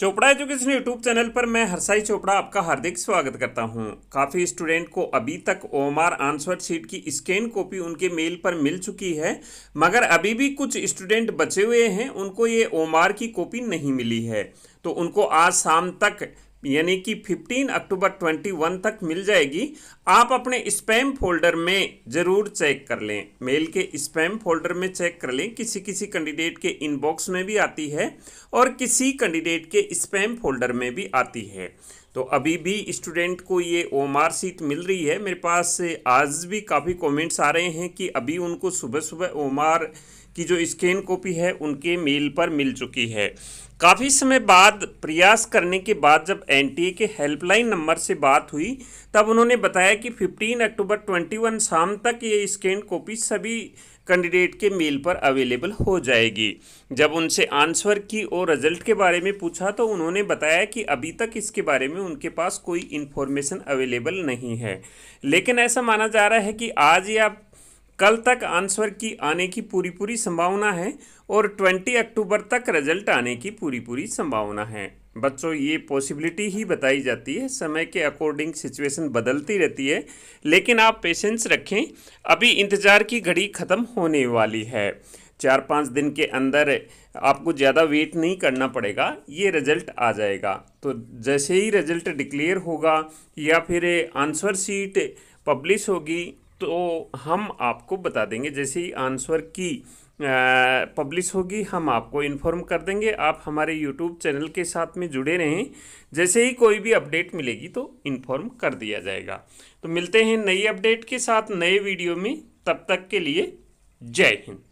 Chopra education YouTube channel पर मैं हरसाई चोपड़ा आपका हार्दिक स्वागत करता हूं। काफ़ी स्टूडेंट को अभी तक ओमआर आंसर शीट की स्कैन कॉपी उनके मेल पर मिल चुकी है मगर अभी भी कुछ स्टूडेंट बचे हुए हैं उनको ये ओमआर की कॉपी नहीं मिली है तो उनको आज शाम तक यानी कि 15 अक्टूबर 21 तक मिल जाएगी आप अपने स्पैम फोल्डर में ज़रूर चेक कर लें मेल के स्पैम फोल्डर में चेक कर लें किसी किसी कैंडिडेट के इनबॉक्स में भी आती है और किसी कैंडिडेट के स्पैम फोल्डर में भी आती है तो अभी भी स्टूडेंट को ये ओम सीट मिल रही है मेरे पास आज भी काफ़ी कॉमेंट्स आ रहे हैं कि अभी उनको सुबह सुबह ओम की जो स्कैन कॉपी है उनके मेल पर मिल चुकी है काफ़ी समय बाद प्रयास करने के बाद जब एनटीए के हेल्पलाइन नंबर से बात हुई तब उन्होंने बताया कि 15 अक्टूबर 21 शाम तक ये स्कैन कॉपी सभी कैंडिडेट के मेल पर अवेलेबल हो जाएगी जब उनसे आंसर की और रिजल्ट के बारे में पूछा तो उन्होंने बताया कि अभी तक इसके बारे में उनके पास कोई इन्फॉर्मेशन अवेलेबल नहीं है लेकिन ऐसा माना जा रहा है कि आज या कल तक आंसर की आने की पूरी पूरी संभावना है और 20 अक्टूबर तक रिजल्ट आने की पूरी पूरी संभावना है बच्चों ये पॉसिबिलिटी ही बताई जाती है समय के अकॉर्डिंग सिचुएशन बदलती रहती है लेकिन आप पेशेंस रखें अभी इंतज़ार की घड़ी ख़त्म होने वाली है चार पाँच दिन के अंदर आपको ज़्यादा वेट नहीं करना पड़ेगा ये रिजल्ट आ जाएगा तो जैसे ही रिजल्ट डिक्लेयर होगा या फिर आंसर सीट पब्लिश होगी तो हम आपको बता देंगे जैसे ही आंसर की पब्लिश होगी हम आपको इन्फॉर्म कर देंगे आप हमारे यूट्यूब चैनल के साथ में जुड़े रहें जैसे ही कोई भी अपडेट मिलेगी तो इन्फॉर्म कर दिया जाएगा तो मिलते हैं नई अपडेट के साथ नए वीडियो में तब तक के लिए जय हिंद